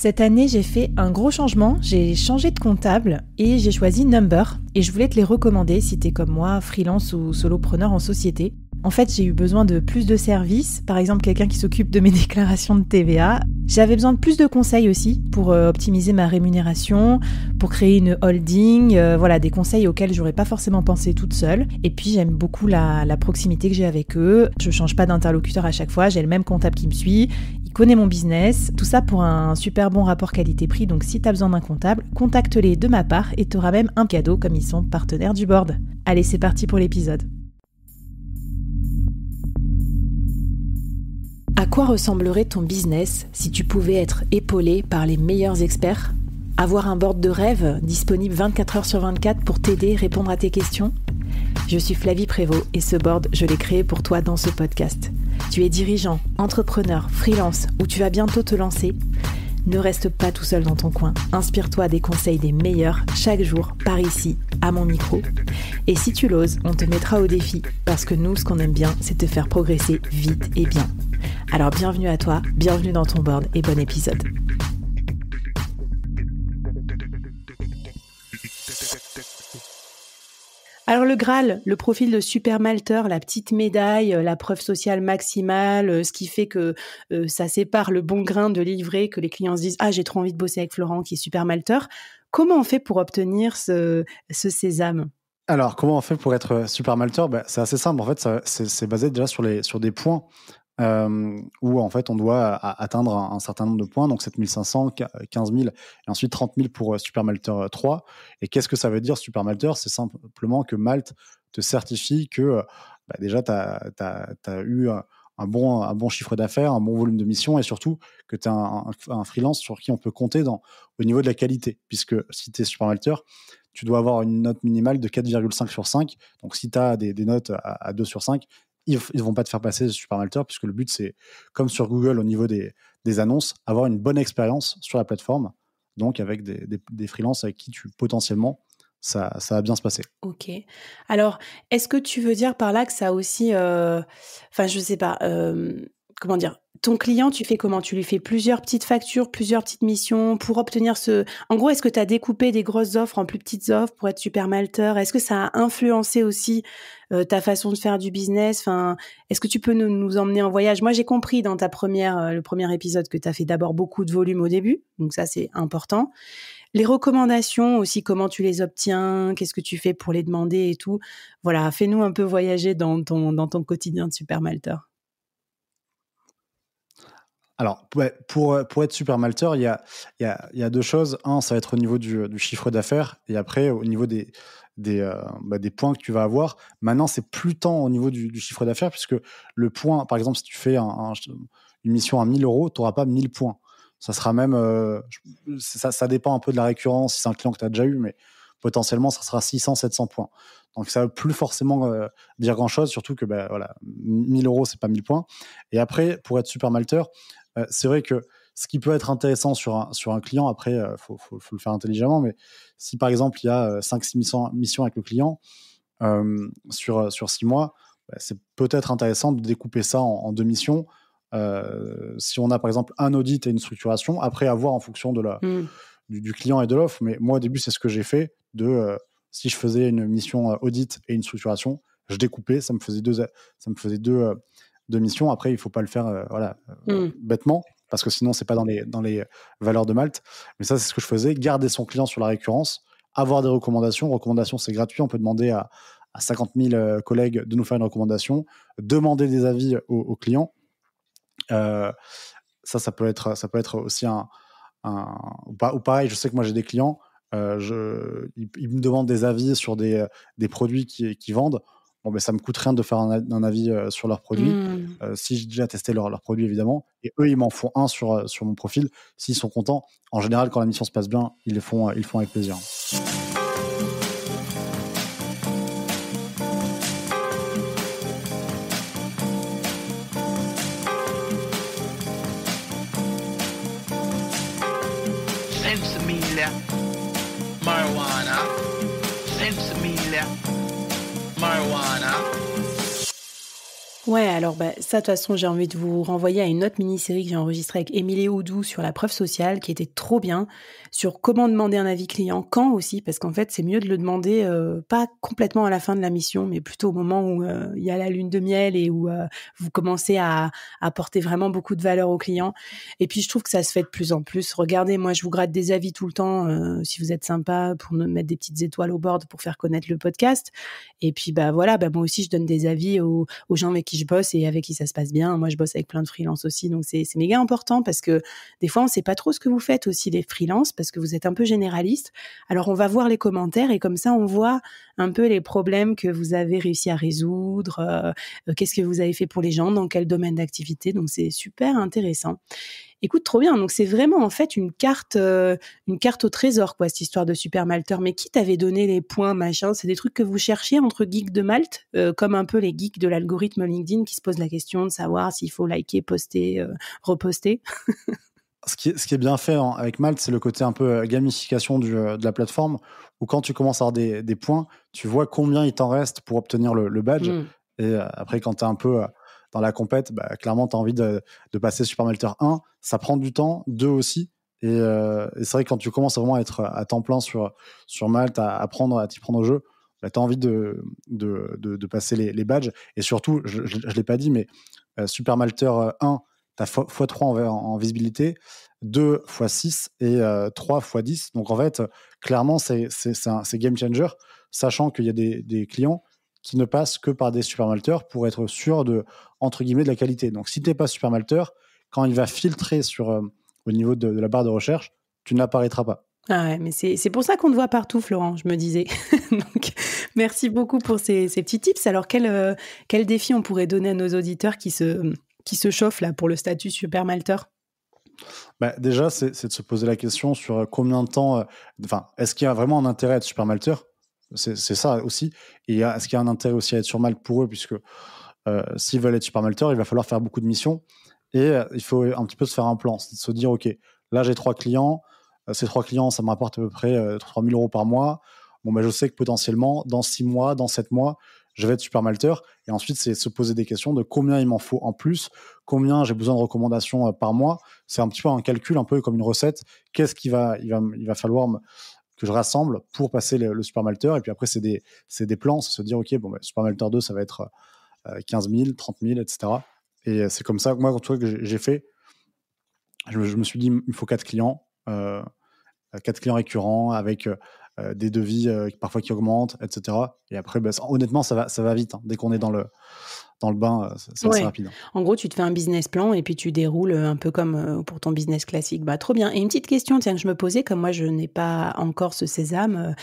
Cette année, j'ai fait un gros changement, j'ai changé de comptable et j'ai choisi Number et je voulais te les recommander si t'es comme moi, freelance ou solopreneur en société. En fait, j'ai eu besoin de plus de services, par exemple quelqu'un qui s'occupe de mes déclarations de TVA. J'avais besoin de plus de conseils aussi pour euh, optimiser ma rémunération, pour créer une holding, euh, voilà, des conseils auxquels j'aurais pas forcément pensé toute seule. Et puis j'aime beaucoup la, la proximité que j'ai avec eux. Je change pas d'interlocuteur à chaque fois, j'ai le même comptable qui me suit il connaît mon business, tout ça pour un super bon rapport qualité-prix, donc si as besoin d'un comptable, contacte-les de ma part et auras même un cadeau comme ils sont partenaires du board. Allez, c'est parti pour l'épisode. À quoi ressemblerait ton business si tu pouvais être épaulé par les meilleurs experts Avoir un board de rêve disponible 24 heures sur 24 pour t'aider, répondre à tes questions Je suis Flavie Prévost et ce board, je l'ai créé pour toi dans ce podcast. Tu es dirigeant, entrepreneur, freelance ou tu vas bientôt te lancer Ne reste pas tout seul dans ton coin. Inspire-toi des conseils des meilleurs chaque jour par ici, à mon micro. Et si tu l'oses, on te mettra au défi parce que nous, ce qu'on aime bien, c'est te faire progresser vite et bien. Alors bienvenue à toi, bienvenue dans ton board et bon épisode. Alors le Graal, le profil de super malteur, la petite médaille, euh, la preuve sociale maximale, euh, ce qui fait que euh, ça sépare le bon grain de livré, que les clients se disent ah j'ai trop envie de bosser avec Florent qui est super malteur. Comment on fait pour obtenir ce, sésame alors, comment on fait pour être super malteur ben, C'est assez simple. En fait, c'est basé déjà sur, les, sur des points euh, où en fait on doit euh, atteindre un, certain nombre de points, donc 7500, 15000 et ensuite 30 000 pour euh, Super Malteur 3. Euh, et qu'est-ce que ça veut dire Super Malteur C'est simplement que Malte te certifie que bah, déjà tu as, eu un bon, un bon chiffre d'affaires, un bon volume de mission et surtout que tu es un, freelance sur qui on peut compter dans, au niveau de la qualité, puisque si tu es Super Malteur, tu dois avoir une note minimale de 4,5 sur 5. Donc si tu as des, notes à, à, 2 sur 5, ils ne vont pas te faire passer super Malteur puisque le but, c'est, comme sur Google au niveau des, annonces, avoir une bonne expérience sur la plateforme, donc avec des, des, freelances avec qui tu potentiellement ça, ça bien se passer. Ok. Alors, est-ce que tu veux dire par là que ça aussi. Euh, enfin, je sais pas. Euh, comment dire ton client, tu fais comment Tu lui fais plusieurs petites factures, plusieurs petites missions pour obtenir ce. En gros, est-ce que tu as découpé des grosses offres en plus petites offres pour être super malteur Est-ce que ça a influencé aussi euh, ta façon de faire du business enfin, Est-ce que tu peux nous, emmener en voyage Moi, j'ai compris dans ta première, euh, le premier épisode que tu as fait d'abord beaucoup de volume au début, donc ça, c'est important. Les recommandations aussi, comment tu les obtiens, qu'est-ce que tu fais pour les demander et tout. Voilà, fais-nous un peu voyager dans ton, dans ton quotidien de super malteur. Alors, pour, être super malteur, il y a, deux choses. Un, ça va être au niveau du, chiffre d'affaires et après, au niveau euh, bah, des, points que tu vas avoir. Maintenant, c'est plus tant au niveau du, chiffre d'affaires puisque le point, par exemple, si tu fais une mission à 1000 euros, tu n'auras pas 1000 points. Ça sera même. Euh, ça, dépend un peu de la récurrence, si c'est un client que tu as déjà eu, mais potentiellement, ça sera 600, 700 points. Donc, ça ne veut plus forcément euh, dire grand-chose, surtout que bah, voilà, 1000 euros, c'est pas 1000 points. Et après, pour être super malteur, euh, c'est vrai que ce qui peut être intéressant sur un, sur un client, après, il euh, faut, faut, le faire intelligemment, mais si par exemple il y a 5-6 euh, missions, avec le client sur, sur 6 mois, bah, c'est peut-être intéressant de découper ça en, deux missions. si on a par exemple un audit et une structuration, après avoir en fonction de la, mmh. du, client et de l'offre, mais moi au début c'est ce que j'ai fait de si je faisais une mission audit et une structuration, je découpais, ça me faisait deux, ça me faisait deux, de mission. Après, il faut pas le faire euh, voilà, euh, mm. bêtement, parce que sinon, c'est pas dans les, dans les euh, valeurs de Malte. Mais ça, c'est ce que je faisais, garder son client sur la récurrence, avoir des recommandations. Recommandations, c'est gratuit, on peut demander à, à 50 000 collègues de nous faire une recommandation, demander des avis aux, clients. ça, ça peut être, ça peut être aussi un, un ou, pas, ou pareil. Je sais que moi j'ai des clients, je, ils, me demandent des avis sur des, des produits qu'ils qui vendent bon, ben, ça me coûte rien de faire un, avis euh, sur leurs produits. Mmh. Euh, si j'ai déjà testé leurs produits, évidemment. Et eux, ils m'en font un sur, euh, sur mon profil. S'ils sont contents, en général, quand la mission se passe bien, ils le font, ils font avec plaisir. Marijuana. marijuana Ouais, alors bah, ça, de toute façon, j'ai envie de vous renvoyer à une autre mini-série que j'ai enregistrée avec Émilie Oudou sur la preuve sociale, qui était trop bien, sur comment demander un avis client, quand aussi, parce qu'en fait, c'est mieux de le demander euh, pas complètement à la fin de la mission, mais plutôt au moment où euh, il y a la lune de miel et où euh, vous commencez à apporter vraiment beaucoup de valeur au client. Et puis, je trouve que ça se fait de plus en plus. Regardez, moi, je vous gratte des avis tout le temps, si vous êtes sympa, pour me mettre des petites étoiles au board pour faire connaître le podcast. Et puis, bah voilà, bah, moi aussi, je donne des avis aux, gens mais qui je bosse et avec qui ça se passe bien. Moi, je bosse avec plein de freelances aussi, donc c'est méga important parce que des fois, on ne sait pas trop ce que vous faites aussi les freelances parce que vous êtes un peu généraliste. Alors, on va voir les commentaires et comme ça, on voit un peu les problèmes que vous avez réussi à résoudre, euh, euh, qu'est-ce que vous avez fait pour les gens, dans quel domaine d'activité. Donc, c'est super intéressant écoute, trop bien. Donc c'est vraiment en fait une carte, euh, une carte au trésor, quoi, cette histoire de Super Malteur. Mais qui t'avait donné les points, machin C'est des trucs que vous cherchiez entre geeks de Malte, euh, comme un peu les geeks de l'algorithme LinkedIn qui se posent la question de savoir s'il faut liker, poster, euh, reposter. ce, qui est, ce qui est bien fait avec Malte, c'est le côté un peu gamification de la plateforme, où quand tu commences à avoir des, points, tu vois combien il t'en reste pour obtenir le, badge. Mmh. Et après, quand tu es un peu dans la compète, bah, clairement, tu as envie de, passer Super Malteur 1. Ça prend du temps, 2 aussi. Euh, et, c'est vrai que quand tu commences à vraiment à être à temps plein sur, sur Malte, à, apprendre, à t'y prendre au jeu, bah, tu as envie de, de, de passer les, badges. Et surtout, je ne l'ai pas dit, mais euh, Super Malteur 1, tu as x3 en, visibilité, 2 x6 et 3 euh, x10. Donc en fait, clairement, c'est game changer, sachant qu'il y a des clients qui ne passe que par des super malteurs pour être sûr de, entre guillemets, de la qualité. Donc, si tu n'es pas malteur, quand il va filtrer sur, euh, au niveau de, la barre de recherche, tu n'apparaîtras pas. Ah ouais, mais c'est pour ça qu'on te voit partout, Florent, je me disais. Donc, merci beaucoup pour ces, ces petits tips. Alors, quel, euh, quel, défi on pourrait donner à nos auditeurs qui se, qui se chauffent là pour le statut supermalteur bah, Déjà, c'est de se poser la question sur euh, combien de temps, enfin, est-ce qu'il y a vraiment un intérêt à être malteur c'est ça aussi. Et euh, est-ce qu'il y a un intérêt aussi à être sur Malte pour eux, puisque euh, s'ils veulent être super malteurs, il va falloir faire beaucoup de missions. Et euh, il faut un petit peu se faire un plan, de se dire, OK, là j'ai trois clients, ces trois clients, ça me rapporte à peu près 3000 euros par mois. Bon, ben, je sais que potentiellement, dans six mois, dans sept mois, je vais être super malteur. Et ensuite, c'est se poser des questions de combien il m'en faut en plus, combien j'ai besoin de recommandations par mois. C'est un petit peu un calcul, un peu comme une recette. Qu'est-ce qu'il va, il va, il va falloir que je rassemble pour passer le, Super malteur Et puis après, c'est des, des, plans, c'est se dire, OK, bon, bah, Super malteur 2, ça va être 15 000, 30 000, etc. Et euh, c'est comme ça, moi, quand tout cas, que j'ai fait. Je, me suis dit, il faut quatre clients, euh, quatre clients récurrents avec euh, des devis parfois qui augmentent, etc. Et après, bah, honnêtement, ça va, ça va vite. Hein. Dès qu'on est dans le, dans le bain, euh, c'est assez rapide. Hein. En gros, tu te fais un business plan et puis tu déroules euh, un peu comme euh, pour ton business classique. Bah, trop bien. Et une petite question, tiens, que je me posais, comme moi, je n'ai pas encore ce sésame.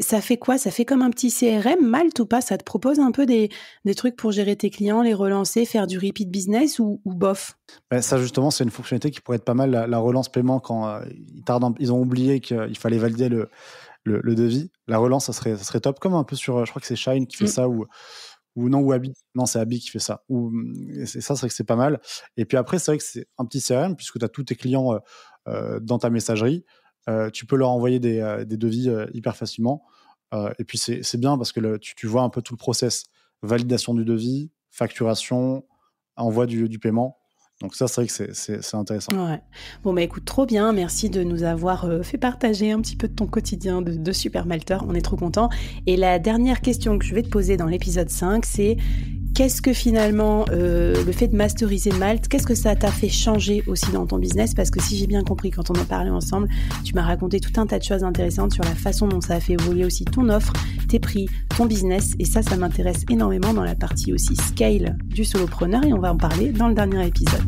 ça fait quoi Ça fait comme un petit CRM, mal ou pas Ça te propose un peu des, trucs pour gérer tes clients, les relancer, faire du repeat business ou, bof ben, Ça, justement, c'est une fonctionnalité qui pourrait être pas mal, la, relance paiement, quand ils, tardent, ils ont oublié qu'il fallait valider le, le, devis. La relance, ça serait, ça serait top, comme un peu sur, je crois que c'est Shine qui fait mm. ça, ou ou non ou Abby non c'est Abby qui fait ça ou mm, c'est ça c'est vrai que c'est pas mal et puis après c'est vrai que c'est un petit CRM puisque tu as tous tes clients euh, euh, dans ta messagerie euh, tu peux leur envoyer des, devis hyper facilement et puis c'est bien parce que tu, vois un peu tout le process validation du devis facturation envoi du, du paiement donc ça, c'est vrai que c'est intéressant. Ouais. Bon, bah écoute, trop bien. Merci de nous avoir euh, fait partager un petit peu de ton quotidien de, super malteur. On est trop content. Et la dernière question que je vais te poser dans l'épisode 5, c'est Qu'est-ce que finalement euh, le fait de masteriser Malte, qu'est-ce que ça t'a fait changer aussi dans ton business Parce que si j'ai bien compris quand on a parlé ensemble, tu m'as raconté tout un tas de choses intéressantes sur la façon dont ça a fait évoluer aussi ton offre, tes prix, ton business. Et ça, ça m'intéresse énormément dans la partie aussi scale du solopreneur et on va en parler dans le dernier épisode.